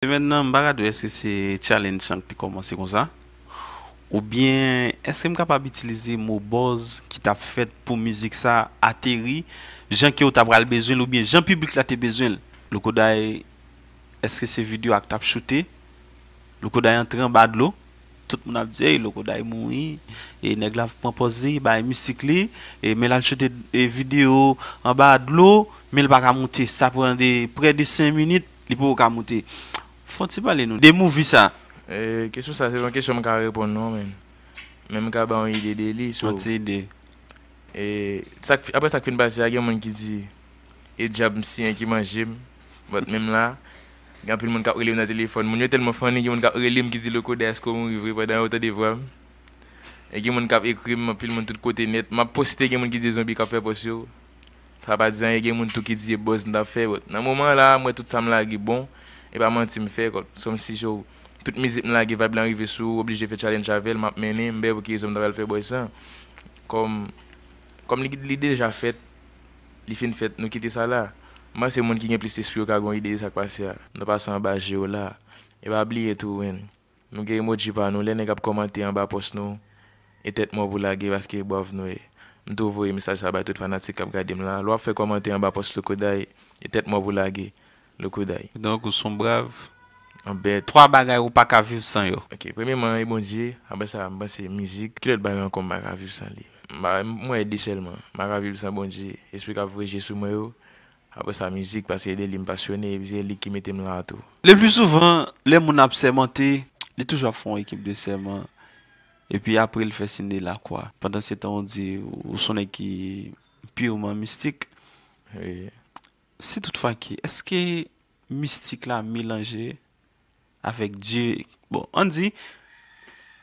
Se men nan m baga do eske se challenge anke te komanse kon sa Ou bien eske m kapab itilize mou boz ki tap fet pou mizik sa a te ri Jan ke ou tap bral bezwen ou bien jan publik la te bezwen Loko daye eske se video ak tap chute Loko daye antre an bad lo Tout moun ap diye loko daye mou i E neglav pampoze, ba e misik li E men al chute video an bad lo Men baka mouti, sa prende pre de 5 minute Li pou waka mouti Fon ti pale nou? De mou vi sa? E, kesyon sa, se mwen kesyon mwen ka repon nou men Men mwen ka ba an ide de li Fon ti ide E, apre sak fin basi a gen mwen ki di E jab msi an ki man jim Vot menm la Gen apil mwen kap relem nan telefon mwen Mwen yo telman fani gen mwen kap relem ki di loko de asko mwen rivri Vot dan rota de vwam E gen mwen kap ekrim apil mwen tout kote net Ma poste gen mwen ki di zombi ka fe posyo Trapa diyan e gen mwen tout ki di E boz mwen da fe vot. Nan mouman la mwen tout sa m la gi bon E ba manti mi fè kon, soum si jow, tout mizip m la ge va blan rive sou, oblije fè challenge avel, map menen, mbe pou ki yon zom nanvel fè boy san. Kom, kom li gite li deja fèt, li fè n fèt, nou kite sa la. Ma se moun ki nye plis espyo kagon ide yon sak pasya, nou pa san ba je ou la, e ba bli etou wen. Nou ge yon motji pa nou, lène gap komante yon ba pos nou, e tèt mou boulage, baske yon e bo av nou e. M tou vwe misaj sa bay tout fanatik kap gade m lan, lwa fè komante yon ba pos loko daye, e tèt mou boulage. Le kou da yi. Donk ou son brav? An be, 3 bagay ou pak aviv san yo. Ok, premi man yi bondi, abe sa mba se mizik, kilot bagay an kon baga aviv san li. Mwen edi selman, baga aviv san bondi, esplika vwe jesou mwen yo, abe sa mizik, pase yi de li mpasyone, li ki metem nan ato. Le blu souvan, le moun ap seman te, li toujwa fon ekip de seman, e pi apri li fesine la kwa. Pendan se tan on di, ou son ekip, pi ou man mistik. Oui, oui. Si toutfa ki, eske mistik la milanje avèk diye? Bon, an di,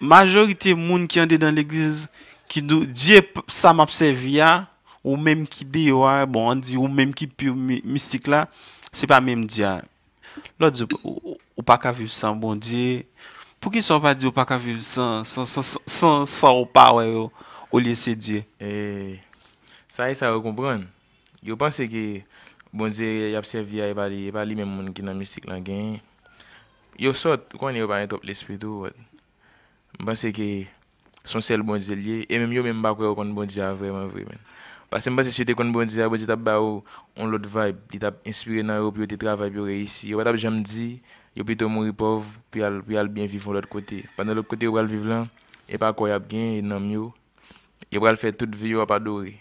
majorite moun ki ande dan l'eglize ki diye sa mapsevi ya, ou mèm ki diyo a, bon, an di, ou mèm ki pyo mistik la, bon se pa mèm diya. Lò di, ou pa ka viv san, bon, diye, pou ki sa w pa diyo pa ka viv san, san ou pa wè yo, ou lese diye? E, sa yè sa wè kompran. Yo panse ki, Bonze y ap servya, y pa li menm moun ki nan mistik lan gen. Yo sot, bon kwen yo pa yon top lespri tou. Mpase ki, son sel bonze liye, e menm yo menm bakwe yo kon bonze a vreman vremen. Pase mpase si yo te kon bonze a, bonze tap ba ou, on lot vibe, li tap inspire nan ou, pi yo te travay, pi yo reisi. Yo wata jom di, yo pi to mouri pov, pi al bien vivon lot kote. Panon lot kote yo pral viv lan, e pa kwa y ap gen, e nan myo, yo pral fe tout vi yo ap adori.